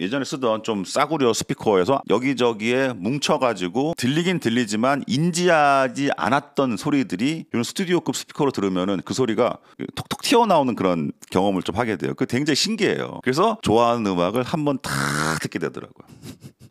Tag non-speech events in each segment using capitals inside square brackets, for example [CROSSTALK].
예전에 쓰던 좀 싸구려 스피커에서 여기저기에 뭉쳐가지고 들리긴 들리지만 인지하지 않았던 소리들이 이런 스튜디오급 스피커로 들으면은 그 소리가 톡톡 튀어나오는 그런 경험을 좀 하게 돼요. 그 굉장히 신기해요. 그래서 좋아하는 음악을 한번 다 듣게 되더라고요.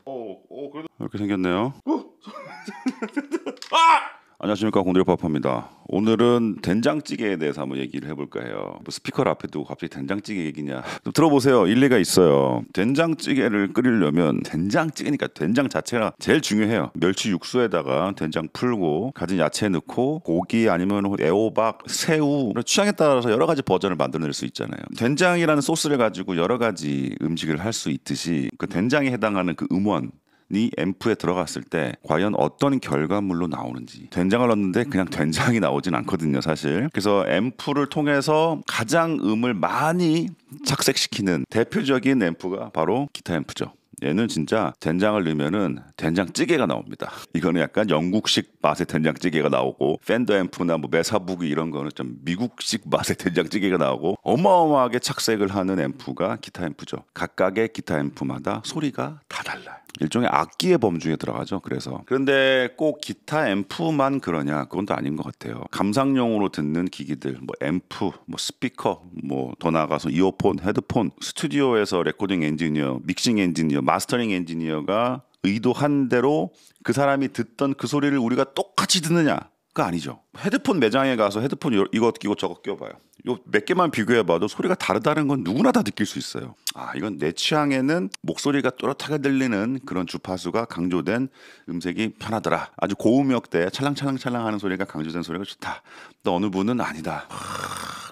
오, 어, 오, 어, 그래도... 이렇게 생겼네요. 어? [LAUGHS] 아! 안녕하십니까 공들밥합니다. 오늘은 된장찌개에 대해서 한번 얘기를 해볼까 해요. 뭐 스피커를 앞에 두고 갑자기 된장찌개 얘기냐? [LAUGHS] 좀 들어보세요. 일리가 있어요. 된장찌개를 끓이려면 된장찌개니까 된장 자체가 제일 중요해요. 멸치 육수에다가 된장 풀고 가진 야채 넣고 고기 아니면 애호박, 새우 취향에 따라서 여러 가지 버전을 만들어낼 수 있잖아요. 된장이라는 소스를 가지고 여러 가지 음식을 할 수 있듯이 그 된장에 해당하는 그 음원 이 앰프에 들어갔을 때 과연 어떤 결과물로 나오는지 된장을 넣었는데 그냥 음. 된장이 나오진 않거든요 사실 그래서 앰프를 통해서 가장 음을 많이 착색시키는 대표적인 앰프가 바로 기타 앰프죠 얘는 진짜 된장을 넣으면은 된장찌개가 나옵니다. [LAUGHS] 이거는 약간 영국식 맛의 된장찌개가 나오고 팬더 앰프나 뭐 메사부기 이런 거는 좀 미국식 맛의 [LAUGHS] 된장찌개가 나오고 어마어마하게 착색을 하는 앰프가 기타 앰프죠. 각각의 기타 앰프마다 소리가 다 달라요. 일종의 악기의 범주에 들어가죠. 그래서 그런데 꼭 기타 앰프만 그러냐? 그건 또 아닌 것 같아요. 감상용으로 듣는 기기들, 뭐 앰프, 뭐 스피커, 뭐 더 나아가서 이어폰, 헤드폰, 스튜디오에서 레코딩 엔지니어, 믹싱 엔지니어, 마스터링 엔지니어가 의도한 대로 그 사람이 듣던 그 소리를 우리가 똑같이 듣느냐? 가 아니죠. 헤드폰 매장에 가서 헤드폰 이거 끼고 저거 껴봐요. 요 몇 개만 비교해봐도 소리가 다르다는 건 누구나 다 느낄 수 있어요. 아 이건 내 취향에는 목소리가 또렷하게 들리는 그런 주파수가 강조된 음색이 편하더라. 아주 고음역대 찰랑찰랑찰랑하는 소리가 강조된 소리가 좋다. 또 어느 분은 아니다.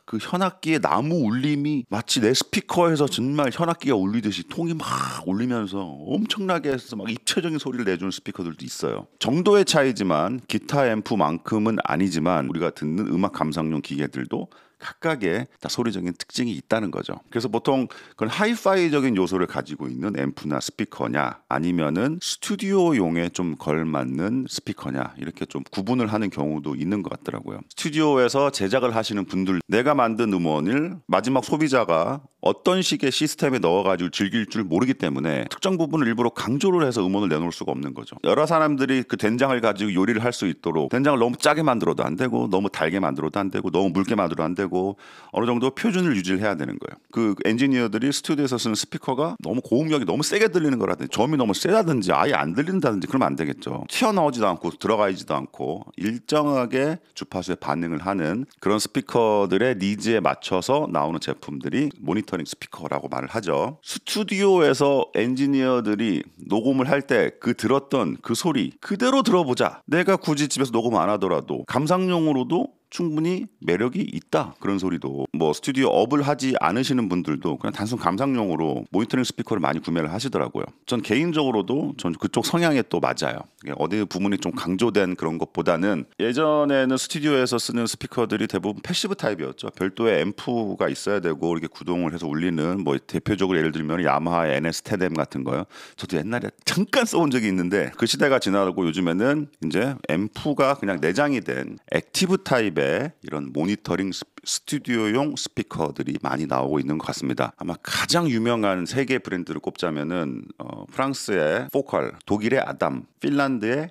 그 현악기의 나무 울림이 마치 내 스피커에서 정말 현악기가 울리듯이 통이 막 울리면서 엄청나게 해서 막 입체적인 소리를 내주는 스피커들도 있어요. 정도의 차이지만 기타 앰프만큼은 아니지만 우리가 듣는 음악 감상용 기계들도 각각의 다 소리적인 특징이 있다는 거죠. 그래서 보통 그런 하이파이적인 요소를 가지고 있는 앰프나 스피커냐 아니면은 스튜디오용에 좀 걸맞는 스피커냐 이렇게 좀 구분을 하는 경우도 있는 것 같더라고요. 스튜디오에서 제작을 하시는 분들 내가 만든 음원을 마지막 소비자가 어떤 식의 시스템에 넣어가지고 즐길 줄 모르기 때문에 특정 부분을 일부러 강조를 해서 음원을 내놓을 수가 없는 거죠. 여러 사람들이 그 된장을 가지고 요리를 할 수 있도록 된장을 너무 짜게 만들어도 안 되고 너무 달게 만들어도 안 되고 너무 묽게 만들어도 안 되고 어느 정도 표준을 유지를 해야 되는 거예요. 그 엔지니어들이 스튜디오에서 쓰는 스피커가 너무 고음력이 너무 세게 들리는 거라든지 점이 너무 세다든지 아예 안 들린다든지 그러면 안 되겠죠. 튀어나오지도 않고 들어가지도 않고 일정하게 주파수에 반응을 하는 그런 스피커들의 니즈에 맞춰서 나오는 제품들이 모니터 모니터링 스피커라고 말을 하죠. 스튜디오에서 엔지니어들이 녹음을 할 때 그 들었던 그 소리 그대로 들어보자. 내가 굳이 집에서 녹음 안 하더라도 감상용으로도 충분히 매력이 있다 그런 소리도 뭐 스튜디오 업을 하지 않으시는 분들도 그냥 단순 감상용으로 모니터링 스피커를 많이 구매를 하시더라고요. 전 개인적으로도 전 그쪽 성향에 또 맞아요. 어디 부분이 좀 강조된 그런 것보다는 예전에는 스튜디오에서 쓰는 스피커들이 대부분 패시브 타입이었죠. 별도의 앰프가 있어야 되고 이렇게 구동을 해서 울리는 뭐 대표적으로 예를 들면 야마하의 NS 테뎀 같은 거요. 저도 옛날에 잠깐 써본 적이 있는데 그 시대가 지나고 요즘에는 이제 앰프가 그냥 내장이 된 액티브 타입 집에 이런 모니터링 스튜디오용 스피커들이 많이 나오고 있는 것 같습니다. 아마 가장 유명한 세 개 브랜드를 꼽자면은 어, 프랑스의 포컬, 독일의 아담, 핀란드의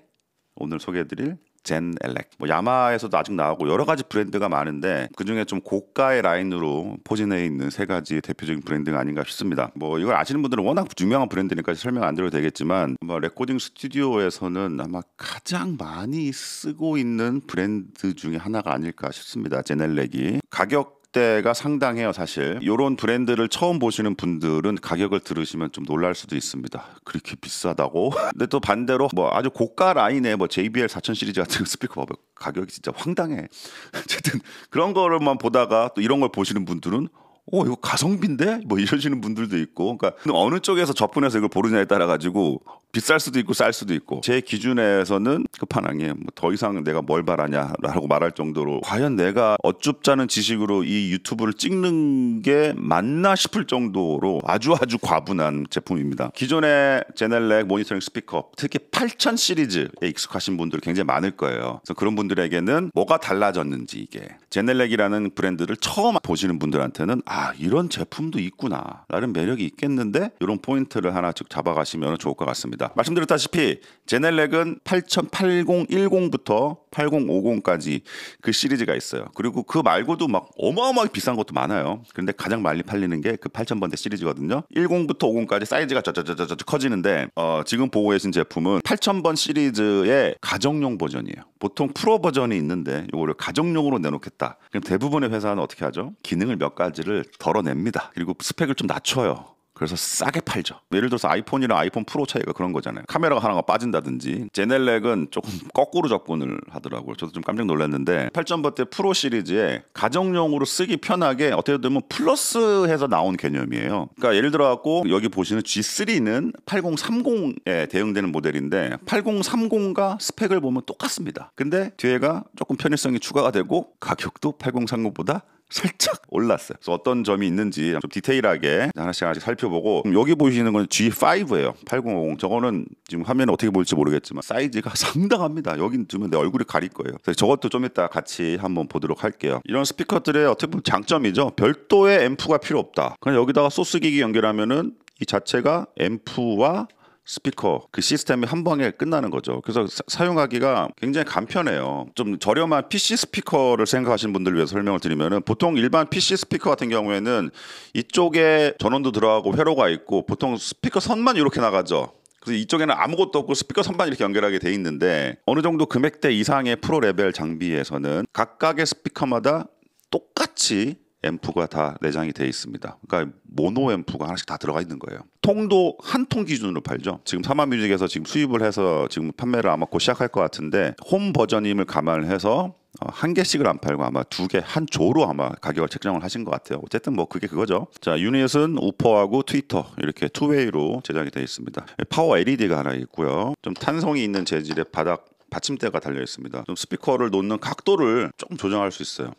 오늘 소개해드릴 젠 엘렉, 뭐 야마에서도 아직 나오고 여러 가지 브랜드가 많은데 그 중에 좀 고가의 라인으로 포진해 있는 세 가지 대표적인 브랜드가 아닌가 싶습니다. 뭐 이걸 아시는 분들은 워낙 유명한 브랜드니까 설명 안 드려도 되겠지만 아마 레코딩 스튜디오에서는 아마 가장 많이 쓰고 있는 브랜드 중에 하나가 아닐까 싶습니다. 젠 엘렉이 가격 가가 상당해요, 사실. 요런 브랜드를 처음 보시는 분들은 가격을 들으시면 좀 놀랄 수도 있습니다. 그렇게 비싸다고? [LAUGHS] 근데 또 반대로 뭐 아주 고가 라인의 뭐 JBL 4000 시리즈 같은 [LAUGHS] 스피커 봐봐. 가격이 진짜 황당해. [LAUGHS] 어쨌든 그런 거를만 보다가 또 이런 걸 보시는 분들은 오 어, 이거 가성비인데 뭐 이러시는 분들도 있고 그러니까 어느 쪽에서 접근해서 이걸 보느냐에 따라 가지고 비쌀 수도 있고 쌀 수도 있고 제 기준에서는 끝판왕이에요. 그 뭐더 이상 내가 뭘 바라냐라고 말할 정도로 과연 내가 어쭙자는 지식으로 이 유튜브를 찍는 게 맞나 싶을 정도로 아주 아주 과분한 제품입니다. 기존의 제넬렉 모니터링 스피커 특히 8000 시리즈에 익숙하신 분들 굉장히 많을 거예요. 그래서 그런 분들에게는 뭐가 달라졌는지 이게 제넬렉이라는 브랜드를 처음 보시는 분들한테는 아 이런 제품도 있구나 라는 매력이 있겠는데 이런 포인트를 하나 즉 잡아가시면 좋을 것 같습니다. 있습니까? 말씀드렸다시피 제넬렉은 808010부터 8050까지 그 시리즈가 있어요. 그리고 그 말고도 막 어마어마하게 비싼 것도 많아요. 그런데 가장 많이 팔리는 게 그 8000번대 시리즈거든요. 10부터 50까지 사이즈가 저저저저 커지는데 어, 지금 보고 계신 제품은 8000번 시리즈의 가정용 버전이에요. 보통 프로 버전이 있는데 이거를 가정용으로 내놓겠다. 그럼 대부분의 회사는 어떻게 하죠? 기능을 몇 가지를 덜어냅니다. 그리고 스펙을 좀 낮춰요. 그래서 싸게 팔죠. 예를 들어서 아이폰이랑 아이폰 프로 차이가 그런 거잖아요. 카메라가 하나가 빠진다든지 제넬렉은 조금 거꾸로 접근을 하더라고요. 저도 좀 깜짝 놀랐는데 8.0번대 프로 시리즈에 가정용으로 쓰기 편하게 어떻게 보면 플러스해서 나온 개념이에요. 그러니까 예를 들어 갖고 여기 보시는 G3는 8030에 대응되는 모델인데 8030과 스펙을 보면 똑같습니다. 근데 뒤에가 조금 편의성이 추가가 되고 가격도 8030보다 살짝 올랐어요. 그래서 어떤 점이 있는지 좀 디테일하게 하나씩 하나씩 살펴보고 여기 보시는 건 G5예요. 8050. 저거는 지금 화면에 어떻게 보일지 모르겠지만 사이즈가 [LAUGHS] 상당합니다. 여긴 두면 내 얼굴이 가릴 거예요. 그래서 저것도 좀 이따 같이 한번 보도록 할게요. 이런 스피커들의 어떻게 보면 장점이죠. 별도의 앰프가 필요 없다. 그냥 여기다가 소스 기기 연결하면은 이 자체가 앰프와 스피커 그 시스템이 한 방에 끝나는 거죠. 그래서 사, 용하기가 굉장히 간편해요. 좀 저렴한 PC 스피커를 생각하시는 분들 을 위해서 설명을 드리면은 보통 일반 PC 스피커 같은 경우에는 이쪽에 전원도 들어가고 회로가 있고 보통 스피커 선만 이렇게 나가죠. 그래서 이쪽에는 아무것도 없고 스피커 선반 이렇게 연결하게 돼 있는데 어느 정도 금액대 이상의 프로 레벨 장비에서는 각각의 스피커마다 똑같이 앰프가 다 내장이 되어 있습니다. 그러니까 모노 앰프가 하나씩 다 들어가 있는 거예요. 통도 한 통 기준으로 팔죠. 지금 사마뮤직에서 지금 수입을 해서 지금 판매를 아마 곧 시작할 것 같은데 홈 버전임을 감안 해서 어, 한 개씩을 안 팔고 아마 두 개 한 조로 아마 가격을 책정을 하신 것 같아요. 어쨌든 뭐 그게 그거죠. 자 유닛은 우퍼하고 트위터 이렇게 투웨이로 제작이 되어 있습니다. 파워 LED가 하나 있고요. 좀 탄성이 있는 재질의 바닥 받침대가 달려 있습니다. 좀 스피커를 놓는 각도를 조금 조정할 수 있어요.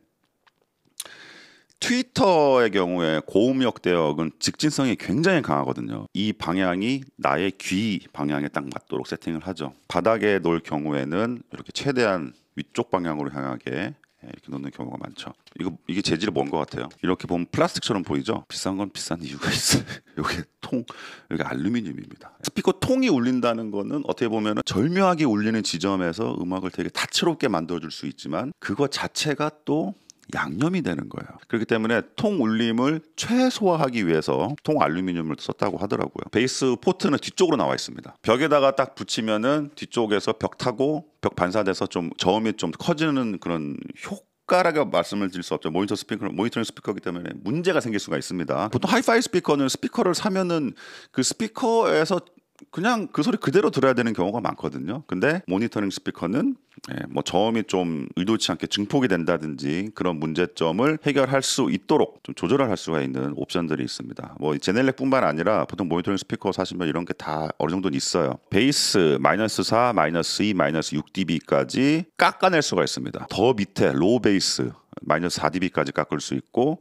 트위터의 경우에 고음역 대역은 직진성이 굉장히 강하거든요. 이 방향이 나의 귀 방향에 딱 맞도록 세팅을 하죠. 바닥에 놓을 경우에는 이렇게 최대한 위쪽 방향으로 향하게 이렇게 놓는 경우가 많죠. 이거 이게 재질이 뭔 것 같아요. 이렇게 보면 플라스틱처럼 보이죠. 비싼 건 비싼 이유가 있어요. [LAUGHS] 이게 통, 이게 알루미늄입니다. 스피커 통이 울린다는 거는 어떻게 보면 절묘하게 울리는 지점에서 음악을 되게 다채롭게 만들어줄 수 있지만 그거 자체가 또 양념이 되는 거예요. 그렇기 때문에 통 울림을 최소화하기 위해서 통 알루미늄을 썼다고 하더라고요. 베이스 포트는 뒤쪽으로 나와 있습니다. 벽에다가 딱 붙이면은 뒤쪽에서 벽 타고 벽 반사돼서 좀 저음이 좀 커지는 그런 효 효과라고 말씀을 드릴 수 없죠. 모니터 스피커는 모니터링 스피커이기 때문에 문제가 생길 수가 있습니다. 보통 하이파이 스피커는 스피커를 사면은 그 스피커에서 그냥 그 소리 그대로 들어야 되는 경우가 많거든요. 근데 모니터링 스피커는 예, 뭐 저음이 좀 의도치 않게 증폭이 된다든지 그런 문제점을 해결할 수 있도록 좀 조절을 할 수가 있는 옵션들이 있습니다. 뭐 제넬렉뿐만 아니라 보통 모니터링 스피커 사시면 이런 게 다 어느 정도는 있어요. 베이스 마이너스 4, 마이너스 2, 마이너스 6dB까지 깎아낼 수가 있습니다. 더 밑에 로우 베이스 마이너스 4dB까지 깎을 수 있고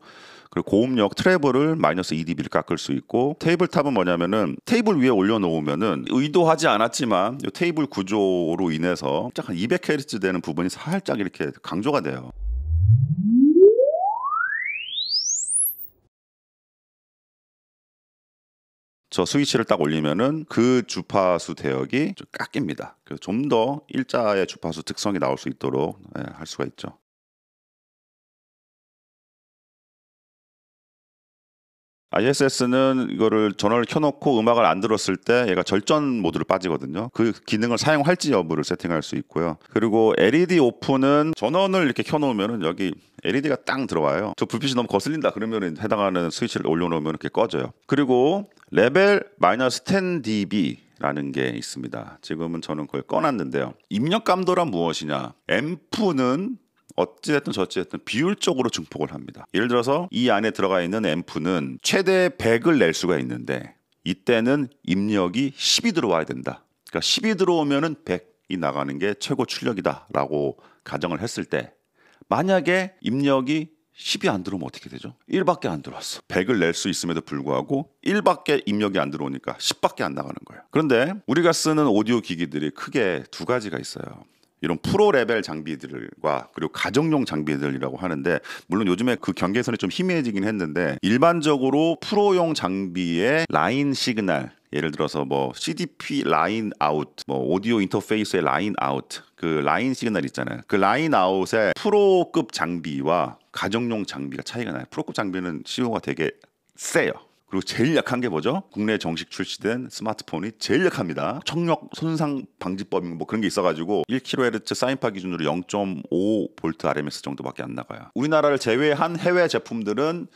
그리고 고음력 트래블을 마이너스 2dB를 e 깎을 수 있고 테이블탑은 뭐냐면은 테이블 위에 올려놓으면은 의도하지 않았지만 이 테이블 구조로 인해서 한 200Hz 되는 부분이 살짝 이렇게 강조가 돼요. 저 스위치를 딱 올리면은 그 주파수 대역이 깎입니다. 좀 더 일자의 주파수 특성이 나올 수 있도록 예, 할 수가 있죠. ISS는 이거를 전원을 켜놓고 음악을 안 들었을 때 얘가 절전 모드로 빠지거든요. 그 기능을 사용할지 여부를 세팅할 수 있고요. 그리고 LED 오프는 전원을 이렇게 켜놓으면 여기 LED가 딱 들어와요. 저 불빛이 너무 거슬린다 그러면 해당하는 스위치를 올려놓으면 이렇게 꺼져요. 그리고 레벨 마이너스 10dB 라는 게 있습니다. 지금은 저는 그걸 꺼놨는데요. 입력 감도란 무엇이냐? 앰프는 어찌됐든 저찌됐든 비율적으로 증폭을 합니다. 예를 들어서 이 안에 들어가 있는 앰프는 최대 100을 낼 수가 있는데 이때는 입력이 10이 들어와야 된다. 그러니까 10이 들어오면은 100이 나가는 게 최고 출력이다라고 가정을 했을 때 만약에 입력이 10이 안 들어오면 어떻게 되죠? 1밖에 안 들어왔어. 100을 낼 수 있음에도 불구하고 1밖에 입력이 안 들어오니까 10밖에 안 나가는 거예요. 그런데 우리가 쓰는 오디오 기기들이 크게 두 가지가 있어요. 이런 프로 레벨 장비들과 그리고 가정용 장비들이라고 하는데 물론 요즘에 그 경계선이 좀 희미해지긴 했는데 일반적으로 프로용 장비의 라인 시그널 예를 들어서 뭐 CDP 라인 아웃, 뭐 오디오 인터페이스의 라인 아웃, 그 라인 시그널 있잖아요. 그 라인 아웃의 프로급 장비와 가정용 장비가 차이가 나요. 프로급 장비는 시효가 e 되게 세요. 그리고 제일 약한 게 뭐죠? 국내 정식 출시된 스마트폰이 제일 약합니다. 청력 손상 방지법 뭐 그런 게 있어가지고 1kHz 사인파 기준으로 0.5V RMS 정도밖에 안 나가요. 우리나라를 제외한 해외 제품들은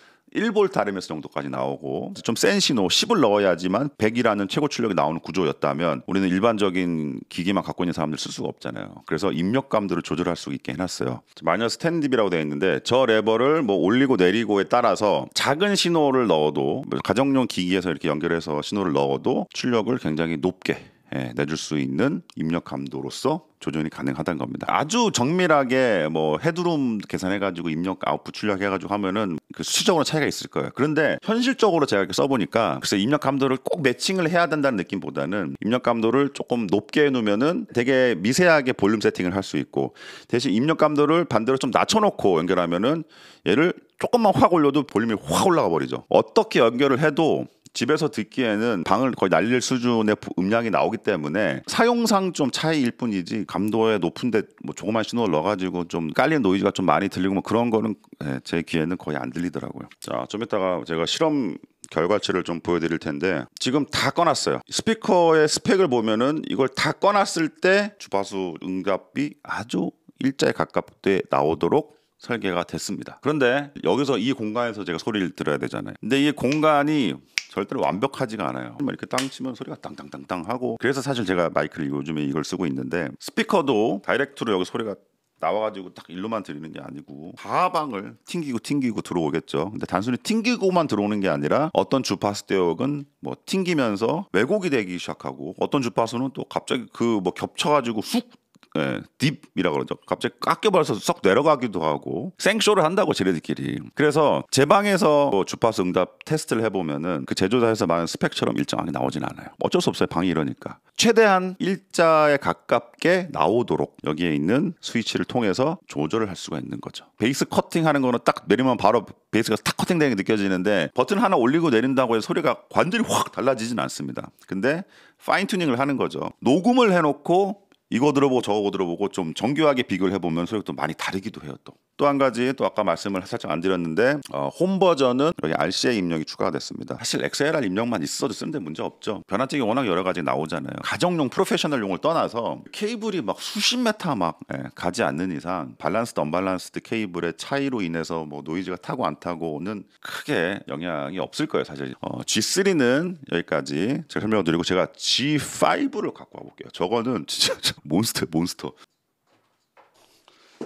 1볼 다르면서 정도까지 나오고 좀 센 신호 10을 넣어야지만 100이라는 최고 출력이 나오는 구조였다면 우리는 일반적인 기기만 갖고 있는 사람들 쓸 수가 없잖아요. 그래서 입력감들을 조절할 수 있게 해놨어요. 마이너스 10dB라고 되어 있는데 저 레버를 뭐 올리고 내리고에 따라서 작은 신호를 넣어도 뭐 가정용 기기에서 이렇게 연결해서 신호를 넣어도 출력을 굉장히 높게 예, 내줄 수 있는 입력 감도로서 조정이 가능하다는 겁니다. 아주 정밀하게 뭐 헤드룸 계산해가지고 입력 아웃풋 출력해가지고 하면은 그 수치적으로 차이가 있을 거예요. 그런데 현실적으로 제가 이렇게 써보니까 그래서 입력 감도를 꼭 매칭을 해야 된다는 느낌보다는 입력 감도를 조금 높게 해놓으면은 되게 미세하게 볼륨 세팅을 할 수 있고 대신 입력 감도를 반대로 좀 낮춰놓고 연결하면은 얘를 조금만 확 올려도 볼륨이 확 올라가 버리죠. 어떻게 연결을 해도 집에서 듣기에는 방을 거의 날릴 수준의 음량이 나오기 때문에 사용상 좀 차이일 뿐이지 감도에 높은데 뭐 조그만 신호를 넣어가지고 좀깔린 노이즈가 좀 많이 들리고 뭐 그런 거는 예, 제 귀에는 거의 안 들리더라고요. 자, 좀 이따가 제가 실험 결과치를 좀 보여드릴 텐데 지금 다 꺼놨어요. 스피커의 스펙을 보면은 이걸 다 꺼놨을 때 주파수 응답이 아주 일자에 가깝게 나오도록 설계가 됐습니다. 그런데 여기서 이 공간에서 제가 소리를 들어야 되잖아요. 근데 이 공간이 절대로 완벽하지가 않아요. 뭐 이렇게 땅 치면 소리가 땅땅땅땅 하고 그래서 사실 제가 마이크를 요즘에 이걸 쓰고 있는데 스피커도 다이렉트로 여기 소리가 나와가지고 딱 일로만 들리는 게 아니고 가방을 튕기고 튕기고 들어오겠죠. 근데 단순히 튕기고만 들어오는 게 아니라 어떤 주파수 대역은 뭐 튕기면서 왜곡이 되기 시작하고 어떤 주파수는 또 갑자기 그 뭐 겹쳐가지고 쑥 예, 딥이라고 그러죠. 갑자기 깎여버려서 썩 내려가기도 하고 생쇼를 한다고 쟤네들끼리. 그래서 제 방에서 뭐 주파수 응답 테스트를 해보면은 그 제조사에서 말하는 스펙처럼 일정하게 나오진 않아요. 어쩔 수 없어요. 방이 이러니까. 최대한 일자에 가깝게 나오도록 여기에 있는 스위치를 통해서 조절을 할 수가 있는 거죠. 베이스 커팅하는 거는 딱 내리면 바로 베이스가 탁 커팅되는 게 느껴지는데 버튼 하나 올리고 내린다고 해서 소리가 관절이 확 달라지진 않습니다. 근데 파인 튜닝을 하는 거죠. 녹음을 해놓고 이거 들어보고 저거 들어보고 좀 정교하게 비교를 해보면 소력도 많이 다르기도 해요 또. 또한 가지 또 아까 말씀을 살짝 안 드렸는데 어, 홈 버전은 여기 RCA 입력이 추가가 됐습니다. 사실 XLR 입력만 있어도 쓰는데 문제 없죠. 변환책이 워낙 여러 가지 나오잖아요. 가정용 프로페셔널용을 떠나서 케이블이 막 수십 메타 막 예, 가지 않는 이상 발란스드 언발란스드 케이블의 차이로 인해서 뭐 노이즈가 타고 안 타고는 크게 영향이 없을 거예요 사실. 어, G3는 여기까지 제가 설명을 드리고 제가 G5를 갖고 와볼게요. 저거는 진짜 몬스터 몬스터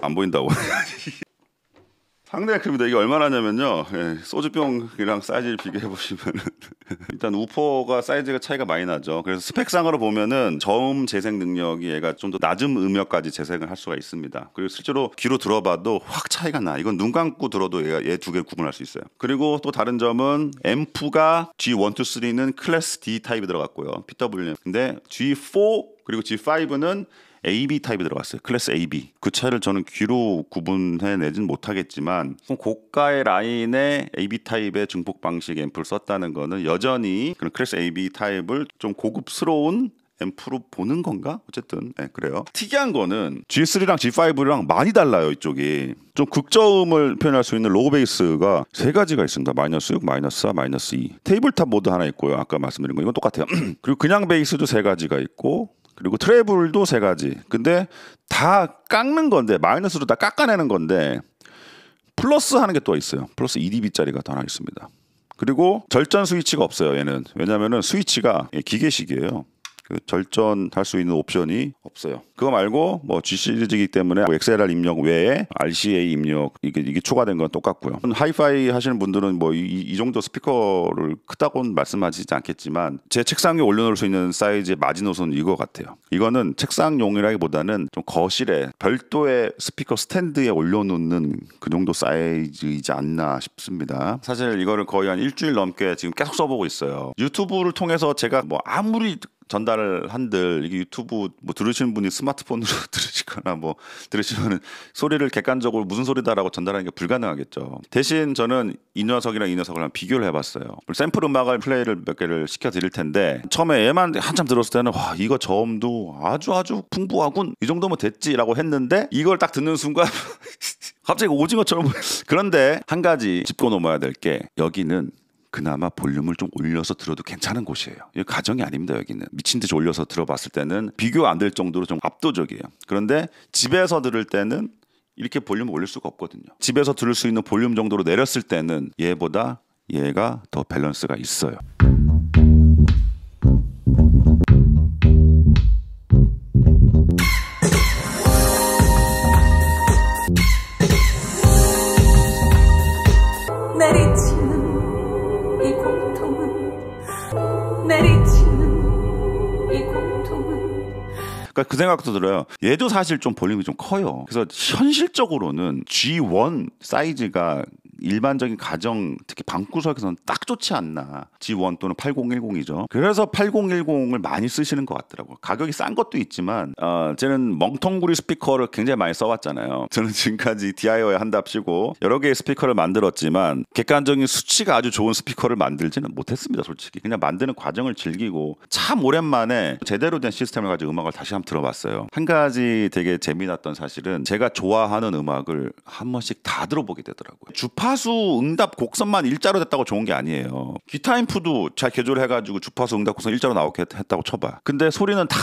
안 보인다고 [LAUGHS] 상당히 큽니다. 이게 얼마나냐면요. 예, 소주병이랑 사이즈를 비교해 보시면 [LAUGHS] 일단 우퍼가 사이즈가 차이가 많이 나죠. 그래서 스펙상으로 보면은 저음 재생 능력이 얘가 좀 더 낮은 음역까지 재생을 할 수가 있습니다. 그리고 실제로 귀로 들어봐도 확 차이가 나. 이건 눈 감고 들어도 얘가 얘 두 개 구분할 수 있어요. 그리고 또 다른 점은 앰프가 G1, 2, 3는 클래스 D 타입이 들어갔고요. PWM. 근데 G4 그리고 G5는 AB 타입이 들어갔어요. 클래스 AB. 그 차를 저는 귀로 구분해 내진 못하겠지만 고가의 라인의 AB 타입의 증폭 방식 앰플를 썼다는 거는 여전히 그런 클래스 AB 타입을 좀 고급스러운 앰프로 보는 건가? 어쨌든 네, 그래요. 특이한 거는 G3랑 G5랑 많이 달라요 이쪽이. 좀 극저음을 표현할 수 있는 로우 베이스가 세 가지가 있습니다. 마이너스 6, 마이너스 4, 마이너스 2. 테이블탑 모드 하나 있고요. 아까 말씀드린 거 이건 똑같아요. [CLEARS THROAT] 그리고 그냥 베이스도 세 가지가 있고 그리고 트래블도 세 가지. 근데 다 깎는 건데 마이너스로 다 깎아내는 건데 플러스 하는 게 또 있어요. 플러스 2dB짜리가 더나겠습니다 그리고 절전 스위치가 없어요. 얘는 왜냐면은 스위치가 예, 기계식이에요. 그 절전 할수 있는 옵션이 없어요. 그거 말고 뭐 G 시리즈이기 때문에 XLR 뭐 입력 외에 RCA 입력 이게 이게 초과된 건 똑같고요. 하이파이 하시는 분들은 뭐이 이 정도 스피커를 크다고는 말씀하시지 않겠지만 제 책상 에 올려놓을 수 있는 사이즈의 마지노선 이거 같아요. 이거는 책상용이라기보다는 좀 거실에 별도의 스피커 스탠드에 올려놓는 그 정도 사이즈이지 않나 싶습니다. 사실 이거를 거의 한 일주일 넘게 지금 계속 써보고 있어요. 유튜브를 통해서 제가 뭐 아무리 전달을 한들 이게 유튜브 뭐 들으시는 분이 스마트폰으로 [LAUGHS] 들으시거나 뭐들으시면 소리를 객관적으로 무슨 소리다라고 전달하는 게 불가능하겠죠. 대신 저는 이 녀석이랑 이 녀석을 한 비교를 해봤어요. 샘플 음악을 플레이를 몇 개를 시켜드릴 텐데 처음에 얘만 한참 들었을 때는 와 이거 저음도 아주 아주 풍부하군 이 정도면 됐지라고 했는데 이걸 딱 듣는 순간 [LAUGHS] 갑자기 오징어처럼 그런데 한 가지 짚고 넘어야 될 게 여기는 그나마 볼륨을 좀 올려서 들어도 괜찮은 곳이에요. 여 가정이 아닙니다. 여기는 미친 듯이 올려서 들어봤을 때는 비교 안 될 정도로 좀 압도적이에요. 그런데 집에서 들을 때는 이렇게 볼륨을 올릴 수가 없거든요. 집에서 들을 수 있는 볼륨 정도로 내렸을 때는 얘보다 얘가 더 밸런스가 있어요. 그러니까 그 생각도 들어요. 얘도 사실 좀 볼륨이 좀 커요. 그래서 현실적으로는 G1 사이즈가 일반적인 가정 특히 방구석에서는 딱 좋지 않나 G1 또는 8010이죠 그래서 8010을 많이 쓰시는 것 같더라고요 가격이 싼 것도 있지만 어, 저는 멍텅구리 스피커를 굉장히 많이 써왔잖아요 [LAUGHS] 저는 지금까지 DIY 한답시고 여러 개의 스피커를 만들었지만 객관적인 수치가 아주 좋은 스피커를 만들지는 못했습니다 솔직히 그냥 만드는 과정을 즐기고 참 오랜만에 제대로 된 시스템을 가지고 음악을 다시 한번 들어봤어요 한 가지 되게 재미났던 사실은 제가 좋아하는 음악을 한 번씩 다 들어보게 되더라고요 주파 주파수 응답 곡선만 일자로 됐다고 좋은 게 아니에요. 기타인프도 잘 개조를 해가지고 주파수 응답 곡선 일자로 나오게 했다고 쳐봐. 근데 소리는 다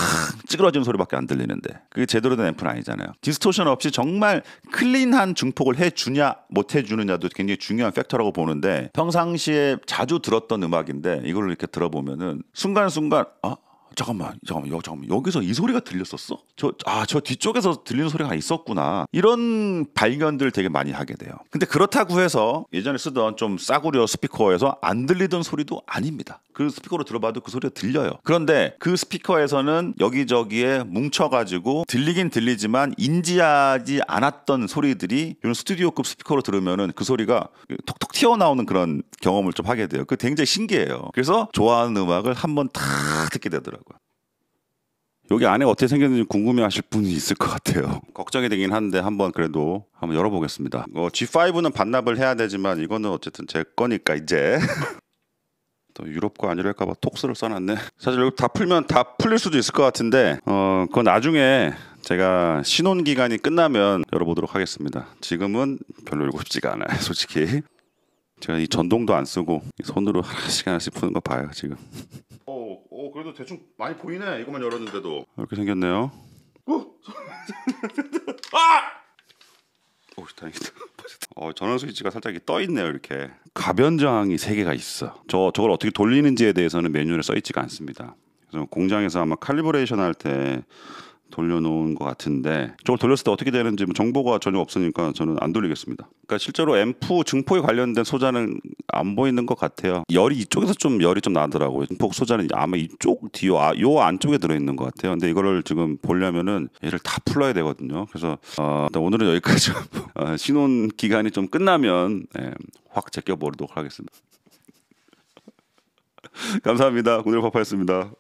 찌그러지는 소리밖에 안 들리는데 그게 제대로 된 앰프는 아니잖아요. 디스토션 없이 정말 클린한 중폭을 해주냐 못 해주느냐도 굉장히 중요한 팩터라고 보는데 평상시에 자주 들었던 음악인데 이걸 이렇게 들어보면은 순간순간 어? 잠깐만, 잠깐만, 여, 잠깐만. 여기서 이 소리가 들렸었어? 저, 아, 저 뒤쪽에서 들리는 소리가 있었구나. 이런 발견들 되게 많이 하게 돼요. 근데 그렇다고 해서 예전에 쓰던 좀 싸구려 스피커에서 안 들리던 소리도 아닙니다. 그 스피커로 들어봐도 그 소리가 들려요. 그런데 그 스피커에서는 여기저기에 뭉쳐가지고 들리긴 들리지만 인지하지 않았던 소리들이 이런 스튜디오급 스피커로 들으면은 그 소리가 톡톡 튀어나오는 그런 경험을 좀 하게 돼요. 그 굉장히 신기해요. 그래서 좋아하는 음악을 한번 다 듣게 되더라고요. 여기 안에 어떻게 생겼는지 궁금해하실 분이 있을 것 같아요. 걱정이 되긴 한데 한번 그래도 한번 열어보겠습니다. 어, G5는 반납을 해야 되지만 이거는 어쨌든 제 거니까 이제 [LAUGHS] 또 유럽과 아니랄까봐 톡스를 써놨네. [LAUGHS] 사실 다 풀면 다 풀릴 수도 있을 것 같은데 어 그건 나중에 제가 신혼 기간이 끝나면 열어보도록 하겠습니다. 지금은 별로 열고 싶지가 않아요, [LAUGHS] 솔직히. 제가 이 전동도 안 쓰고 손으로 [LAUGHS] 하나씩 하나씩 푸는 거 봐요 지금. 어, 어 그래도 대충 많이 보이네. 이것만 열었는데도 이렇게 생겼네요. 어? 아! 혹시 다행이다. [LAUGHS] 어, 전원 스위치가 살짝 떠 있네요, 이렇게. 가변저항이 세 개가 있어. 저 저걸 어떻게 돌리는지에 대해서는 메뉴에 써 있지가 않습니다. 그래서 공장에서 아마 칼리브레이션 할때 돌려놓은 것 같은데 저걸 돌렸을 때 어떻게 되는지 뭐 정보가 전혀 없으니까 저는 안 돌리겠습니다. 그러니까 실제로 앰프 증폭에 관련된 소자는 안 보이는 것 같아요. 열이 이쪽에서 좀 열이 좀 나더라고요. 증폭 소자는 아마 이쪽 뒤요 아, 요 안쪽에 들어있는 것 같아요. 근데 이거를 지금 보려면은 얘를 다 풀러야 되거든요. 그래서 어, 오늘은 여기까지 [LAUGHS] 어, 신혼 기간이 좀 끝나면 예, 확 제껴보도록 하겠습니다. [LAUGHS] 감사합니다. 오늘 파파였습니다.